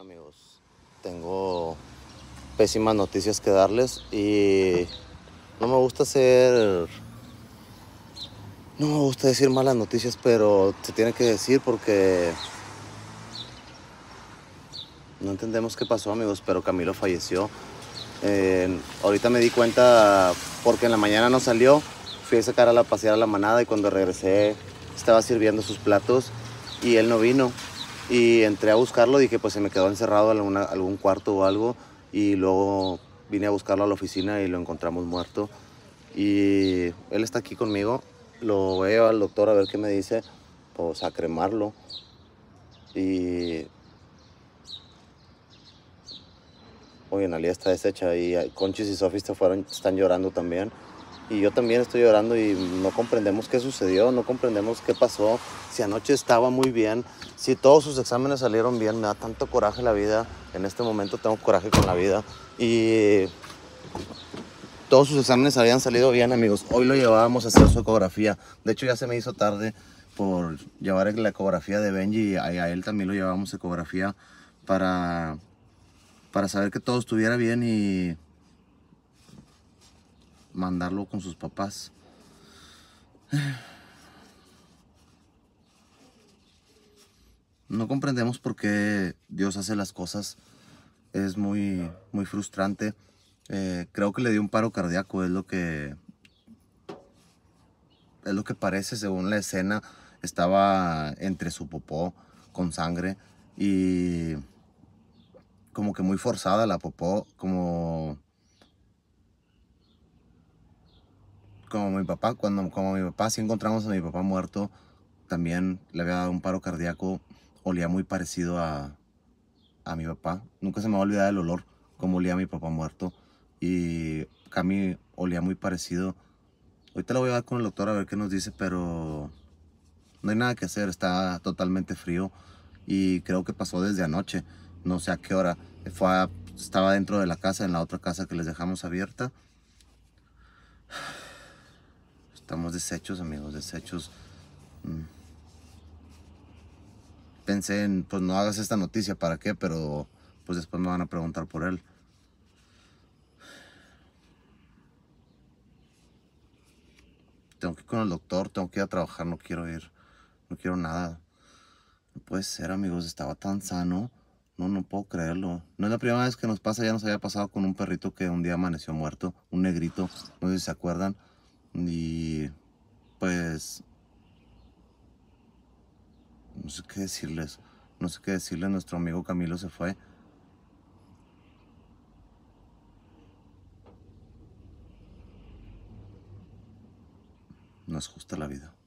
Amigos, tengo pésimas noticias que darles y no me gusta hacer, No me gusta decir malas noticias, pero se tiene que decir porque... No entendemos qué pasó, amigos, pero Camilo falleció. Eh, ahorita me di cuenta porque en la mañana no salió. Fui a sacar a la pasear a la manada y cuando regresé estaba sirviendo sus platos y él no vino. Y entré a buscarlo, dije, pues se me quedó encerrado en algún cuarto o algo. Y luego vine a buscarlo a la oficina y lo encontramos muerto. Y él está aquí conmigo. Lo veo al doctor a ver qué me dice. Pues a cremarlo. Y. Oye, realidad está deshecha. Y eh, Conchis y Sofi están llorando también y yo también estoy llorando y no comprendemos qué sucedió, no comprendemos qué pasó, si anoche estaba muy bien, si todos sus exámenes salieron bien, me da tanto coraje la vida, en este momento tengo coraje con la vida y todos sus exámenes habían salido bien amigos, hoy lo llevábamos a hacer su ecografía, de hecho ya se me hizo tarde por llevar la ecografía de Benji y a él también lo llevábamos ecografía para, para saber que todo estuviera bien y mandarlo con sus papás. No comprendemos por qué Dios hace las cosas. Es muy, muy frustrante. Eh, creo que le dio un paro cardíaco, es lo que. Es lo que parece según la escena. Estaba entre su popó con sangre y como que muy forzada la popó, como como mi papá, cuando como mi papá, si encontramos a mi papá muerto, también le había dado un paro cardíaco, olía muy parecido a, a mi papá. Nunca se me va a olvidar el olor, como olía mi papá muerto. Y Cami olía muy parecido. Ahorita lo voy a dar con el doctor a ver qué nos dice, pero no hay nada que hacer, está totalmente frío y creo que pasó desde anoche, no sé a qué hora. Fue estaba dentro de la casa, en la otra casa que les dejamos abierta. Estamos deshechos, amigos, deshechos. Mm. Pensé en, pues no hagas esta noticia, ¿para qué? Pero pues después me van a preguntar por él. Tengo que ir con el doctor, tengo que ir a trabajar, no quiero ir, no quiero nada. No puede ser, amigos, estaba tan sano. No, no puedo creerlo. No es la primera vez que nos pasa, ya nos había pasado con un perrito que un día amaneció muerto, un negrito, no sé si se acuerdan. Y pues... No sé qué decirles. No sé qué decirles. Nuestro amigo Camilo se fue. No es justa la vida.